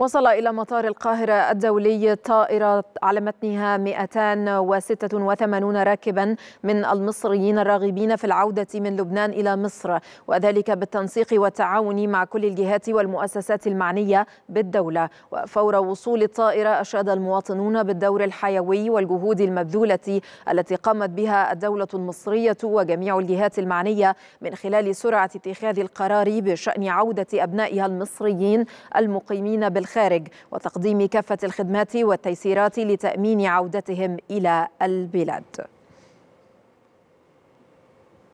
وصل إلى مطار القاهرة الدولي طائرة على متنها 286 راكبا من المصريين الراغبين في العودة من لبنان إلى مصر وذلك بالتنسيق والتعاون مع كل الجهات والمؤسسات المعنية بالدولة وفور وصول الطائرة أشاد المواطنون بالدور الحيوي والجهود المبذولة التي قامت بها الدولة المصرية وجميع الجهات المعنية من خلال سرعة اتخاذ القرار بشأن عودة أبنائها المصريين المقيمين بالخارج الخارج وتقديم كافة الخدمات والتيسيرات لتأمين عودتهم إلى البلاد